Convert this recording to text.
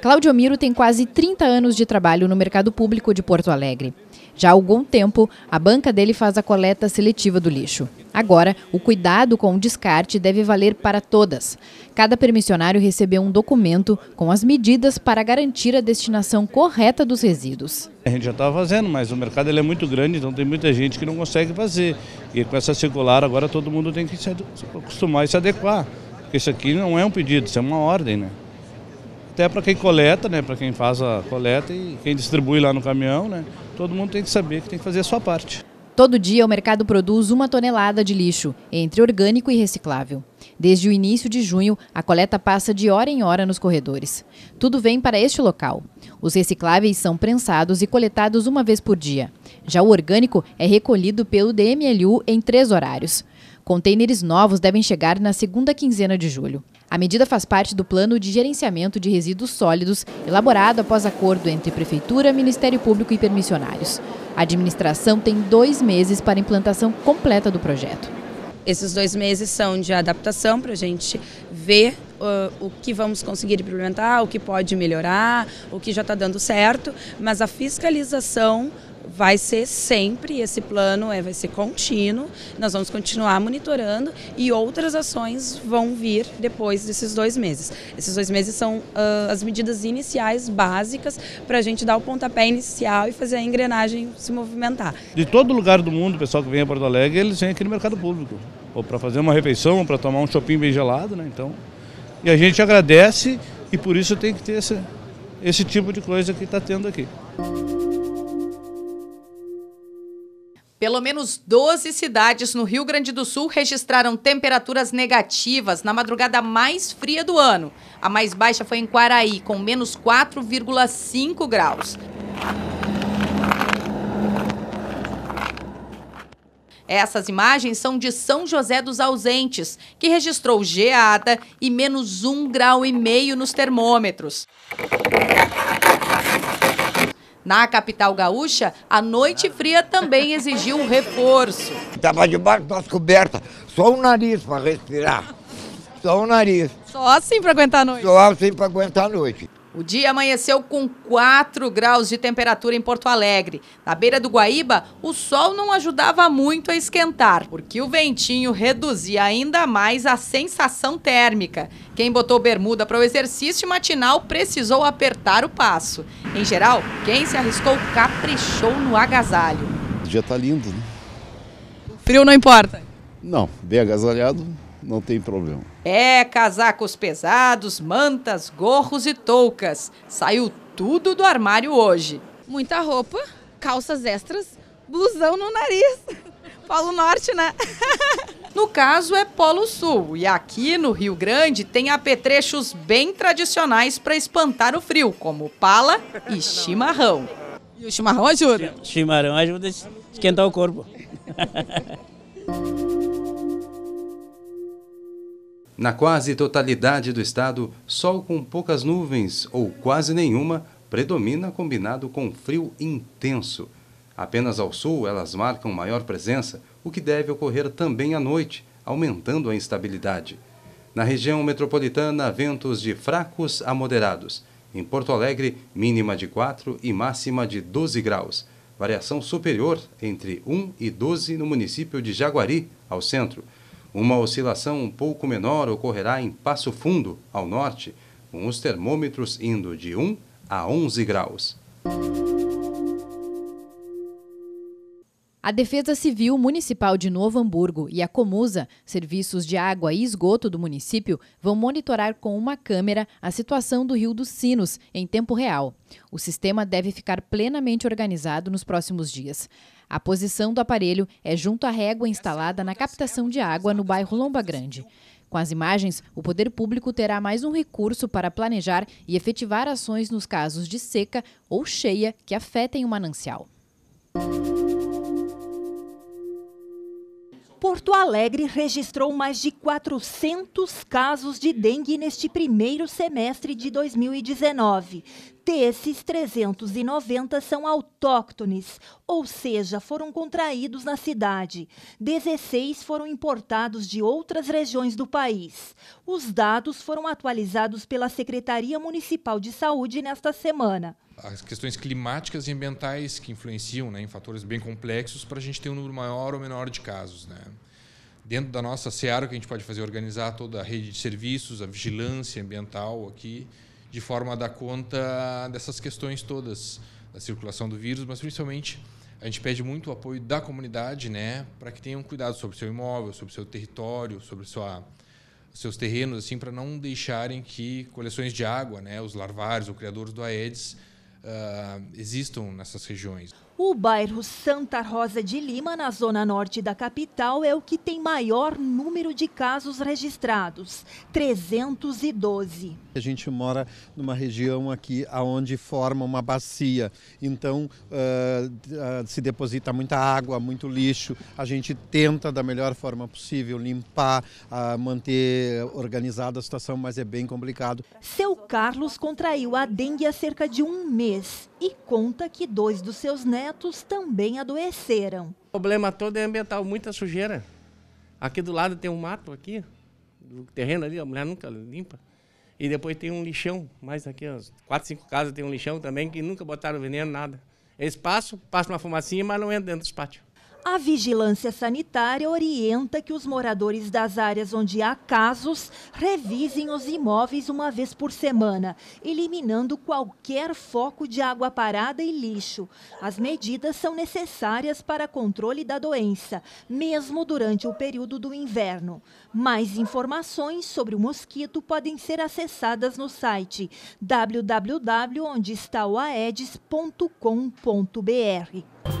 Claudio Miro tem quase 30 anos de trabalho no mercado público de Porto Alegre. Já há algum tempo, a banca dele faz a coleta seletiva do lixo. Agora, o cuidado com o descarte deve valer para todas. Cada permissionário recebeu um documento com as medidas para garantir a destinação correta dos resíduos. A gente já estava tá fazendo, mas o mercado ele é muito grande, então tem muita gente que não consegue fazer. E com essa circular, agora todo mundo tem que se acostumar e se adequar. Porque isso aqui não é um pedido, isso é uma ordem, né? até para quem coleta, né, para quem faz a coleta e quem distribui lá no caminhão, né, todo mundo tem que saber que tem que fazer a sua parte. Todo dia o mercado produz uma tonelada de lixo, entre orgânico e reciclável. Desde o início de junho, a coleta passa de hora em hora nos corredores. Tudo vem para este local. Os recicláveis são prensados e coletados uma vez por dia. Já o orgânico é recolhido pelo DMLU em três horários. Contêineres novos devem chegar na segunda quinzena de julho. A medida faz parte do plano de gerenciamento de resíduos sólidos, elaborado após acordo entre Prefeitura, Ministério Público e permissionários. A administração tem dois meses para a implantação completa do projeto. Esses dois meses são de adaptação para a gente ver uh, o que vamos conseguir implementar, o que pode melhorar, o que já está dando certo, mas a fiscalização vai ser sempre, esse plano é, vai ser contínuo, nós vamos continuar monitorando e outras ações vão vir depois desses dois meses. Esses dois meses são uh, as medidas iniciais básicas para a gente dar o pontapé inicial e fazer a engrenagem se movimentar. De todo lugar do mundo, o pessoal que vem a Porto Alegre, eles vêm aqui no mercado público, ou para fazer uma refeição, para tomar um shopping bem gelado, né? Então, e a gente agradece e por isso tem que ter esse, esse tipo de coisa que está tendo aqui. Pelo menos 12 cidades no Rio Grande do Sul registraram temperaturas negativas na madrugada mais fria do ano. A mais baixa foi em Quaraí, com menos 4,5 graus. Essas imagens são de São José dos Ausentes, que registrou geada e menos um grau e meio nos termômetros. Na capital gaúcha, a noite fria também exigiu um reforço. Estava debaixo das cobertas, só o nariz para respirar. Só o nariz. Só assim para aguentar a noite? Só assim para aguentar a noite. O dia amanheceu com 4 graus de temperatura em Porto Alegre. Na beira do Guaíba, o sol não ajudava muito a esquentar, porque o ventinho reduzia ainda mais a sensação térmica. Quem botou bermuda para o exercício matinal precisou apertar o passo. Em geral, quem se arriscou caprichou no agasalho. O dia está lindo, né? Frio não importa. Não, bem agasalhado não tem problema. É, casacos pesados, mantas, gorros e toucas. Saiu tudo do armário hoje. Muita roupa, calças extras, blusão no nariz. Polo Norte, né? No caso é Polo Sul, e aqui no Rio Grande tem apetrechos bem tradicionais para espantar o frio, como pala e chimarrão. E o chimarrão ajuda? Chimarrão ajuda a esquentar o corpo. Na quase totalidade do estado, sol com poucas nuvens ou quase nenhuma predomina combinado com frio intenso. Apenas ao sul elas marcam maior presença, o que deve ocorrer também à noite, aumentando a instabilidade. Na região metropolitana, ventos de fracos a moderados. Em Porto Alegre, mínima de 4 e máxima de 12 graus. Variação superior entre 1 e 12 no município de Jaguari, ao centro. Uma oscilação um pouco menor ocorrerá em Passo Fundo, ao norte, com os termômetros indo de 1 a 11 graus. A Defesa Civil Municipal de Novo Hamburgo e a Comusa, serviços de água e esgoto do município, vão monitorar com uma câmera a situação do Rio dos Sinos em tempo real. O sistema deve ficar plenamente organizado nos próximos dias. A posição do aparelho é junto à régua instalada na captação de água no bairro Lomba Grande. Com as imagens, o poder público terá mais um recurso para planejar e efetivar ações nos casos de seca ou cheia que afetem o manancial. Porto Alegre registrou mais de 400 casos de dengue neste primeiro semestre de 2019. Desses, 390 são autóctones, ou seja, foram contraídos na cidade. 16 foram importados de outras regiões do país. Os dados foram atualizados pela Secretaria Municipal de Saúde nesta semana as questões climáticas e ambientais que influenciam né, em fatores bem complexos para a gente ter um número maior ou menor de casos. Né? Dentro da nossa seara, o que a gente pode fazer é organizar toda a rede de serviços, a vigilância ambiental aqui, de forma a dar conta dessas questões todas da circulação do vírus, mas principalmente a gente pede muito o apoio da comunidade, né, para que tenham cuidado sobre seu imóvel, sobre seu território, sobre sua seus terrenos assim para não deixarem que coleções de água, né, os larvários, os criadores do Aedes uh, existam nessas regiões. O bairro Santa Rosa de Lima, na zona norte da capital, é o que tem maior número de casos registrados, 312. A gente mora numa região aqui onde forma uma bacia, então uh, uh, se deposita muita água, muito lixo. A gente tenta da melhor forma possível limpar, uh, manter organizada a situação, mas é bem complicado. Seu Carlos contraiu a dengue há cerca de um mês e conta que dois dos seus netos insetos também adoeceram. O problema todo é ambiental, muita sujeira. Aqui do lado tem um mato aqui, do terreno ali, a mulher nunca limpa. E depois tem um lixão, mais aqui, uns cinco casas tem um lixão também, que nunca botaram veneno, nada. Eles passam, passam uma fumacinha, mas não entra dentro do pátios. A vigilância sanitária orienta que os moradores das áreas onde há casos revisem os imóveis uma vez por semana, eliminando qualquer foco de água parada e lixo. As medidas são necessárias para controle da doença, mesmo durante o período do inverno. Mais informações sobre o mosquito podem ser acessadas no site www.ondestauaedes.com.br.